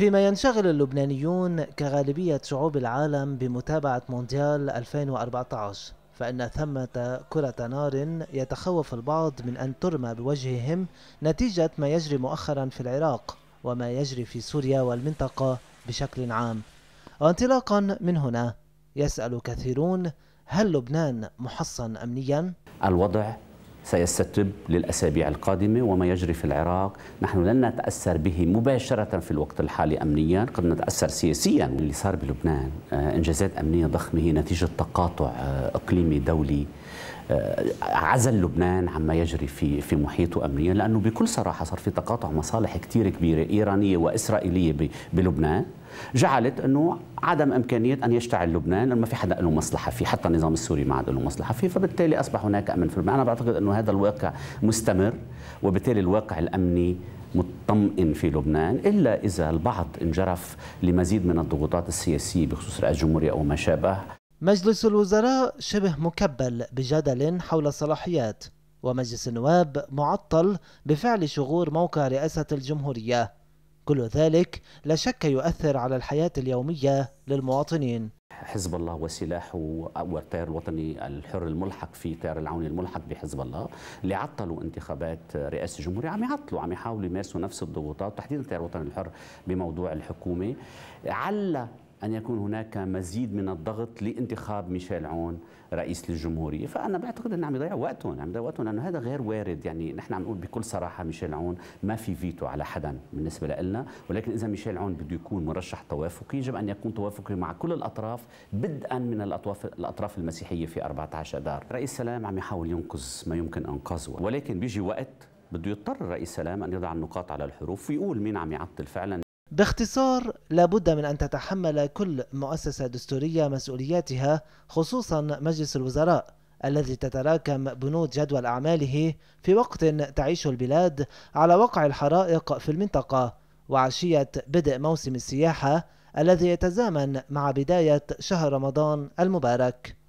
فيما ينشغل اللبنانيون كغالبية شعوب العالم بمتابعة مونديال 2014 فإن ثمة كرة نار يتخوف البعض من أن ترمى بوجههم نتيجة ما يجري مؤخرا في العراق وما يجري في سوريا والمنطقة بشكل عام وانطلاقا من هنا يسأل كثيرون هل لبنان محصن أمنيا؟ الوضع سيستتب للأسابيع القادمة وما يجري في العراق نحن لن نتأثر به مباشرة في الوقت الحالي أمنيا قد نتأثر سياسيا اللي صار بلبنان آه، إنجازات أمنية ضخمة هي نتيجة تقاطع آه، إقليمي دولي آه، عزل لبنان عما يجري في في محيطه امنيا لانه بكل صراحه صار في تقاطع مصالح كثير كبيره ايرانيه واسرائيليه بلبنان جعلت انه عدم امكانيه ان يشتعل لبنان ما في حدا له مصلحه فيه حتى النظام السوري ما عاد له مصلحه فيه فبالتالي اصبح هناك امن في لبنان انا بعتقد انه هذا الواقع مستمر وبالتالي الواقع الامني مطمئن في لبنان الا اذا البعض انجرف لمزيد من الضغوطات السياسيه بخصوص رئاسه الجمهوريه او ما شابه مجلس الوزراء شبه مكبل بجدل حول الصلاحيات ومجلس النواب معطل بفعل شغور موقع رئاسة الجمهورية كل ذلك لا شك يؤثر على الحياة اليومية للمواطنين حزب الله وسلاحه والتيار الوطني الحر الملحق في تيار العون الملحق بحزب الله اللي عطلوا انتخابات رئاسه الجمهوريه عم يعطلوا عم يحاولوا يمارسوا نفس الضغوطات تحديدا التيار الوطني الحر بموضوع الحكومه على أن يكون هناك مزيد من الضغط لانتخاب ميشيل عون رئيس للجمهورية فأنا بعتقد أنه عم يضيع وقتهم عم يضيع وقتهم لأنه هذا غير وارد يعني نحن عم نقول بكل صراحة ميشيل عون ما في فيتو على حدا بالنسبة لنا ولكن إذا ميشيل عون بده يكون مرشح توافقي يجب أن يكون توافقي مع كل الأطراف بدءا من الأطراف, الأطراف المسيحية في 14 أدار رئيس سلام عم يحاول ينقذ ما يمكن أنقاذه ولكن بيجي وقت بده يضطر رئيس سلام أن يضع النقاط على الحروف ويقول مين عم يعطل فعلا باختصار لابد من أن تتحمل كل مؤسسة دستورية مسؤولياتها خصوصا مجلس الوزراء الذي تتراكم بنود جدول أعماله في وقت تعيش البلاد على وقع الحرائق في المنطقة وعشية بدء موسم السياحة الذي يتزامن مع بداية شهر رمضان المبارك